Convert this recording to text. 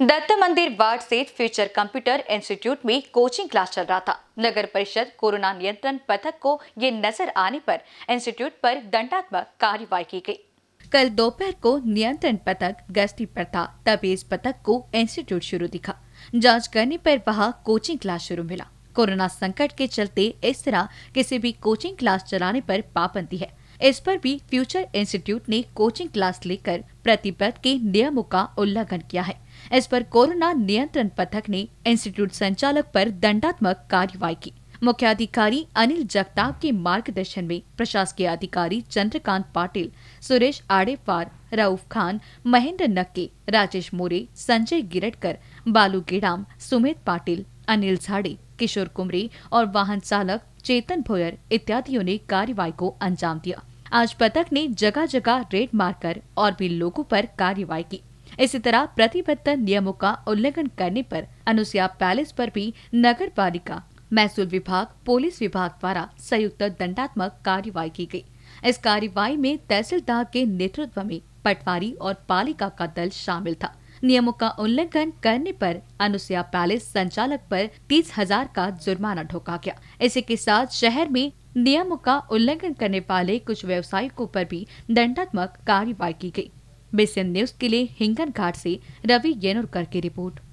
Dutt Mandir ward से future computer institute में coaching class चल रहा था नगर परिषद कोरोना नियंत्रण पथक को ये नजर आने पर इंस्टीट्यूट पर दंडात्मक कार्यवाही की गई कल दोपहर को नियंत्रण पथक गश्ती पर था तभी इस पथक को इंस्टीट्यूट शुरू दिखा जांच करने पर वहाँ कोचिंग क्लास शुरू मिला कोरोना संकट के चलते इस तरह किसी भी कोचिंग क्लास चलाने पर पाबंदी है इस पर भी फ्यूचर इंस्टीट्यूट ने कोचिंग क्लास लेकर प्रतिबद्ध के नियमों का उल्लंघन किया है इस पर कोरोना नियंत्रण पथक ने इंस्टीट्यूट संचालक पर दंडात्मक कार्रवाई की मुख्य अधिकारी अनिल जगताप के मार्गदर्शन में प्रशासकीय अधिकारी चंद्रकांत पाटिल सुरेश आड़ेपार रऊफ खान महेंद्र नक्के राजेश मोरे संजय गिरटकर बालू गेडाम सुमित पाटिल अनिल झाड़े किशोर कुमरे और वाहन चालक चेतन भोयर इत्यादियों ने कार्रवाई को अंजाम दिया आज पथक ने जगह जगह रेड मारकर और भी लोगों पर कार्यवाही की इसी तरह प्रतिबद्ध नियमों का उल्लंघन करने पर अनुसया पैलेस पर भी नगर पालिका महसूल विभाग पुलिस विभाग द्वारा संयुक्त दंडात्मक कार्यवाही की गई। इस कार्यवाही में तहसीलदार के नेतृत्व में पटवारी और पालिका का दल शामिल था नियमों का उल्लंघन करने पर अनुसया पैलेस संचालक पर तीस हजार का जुर्माना ढोका गया इसी के साथ शहर में नियमों का उल्लंघन करने वाले कुछ व्यवसायिकों पर भी दंडात्मक कार्रवाई की गई बेसन न्यूज के लिए हिंगन घाट से रवि येनुरकर की रिपोर्ट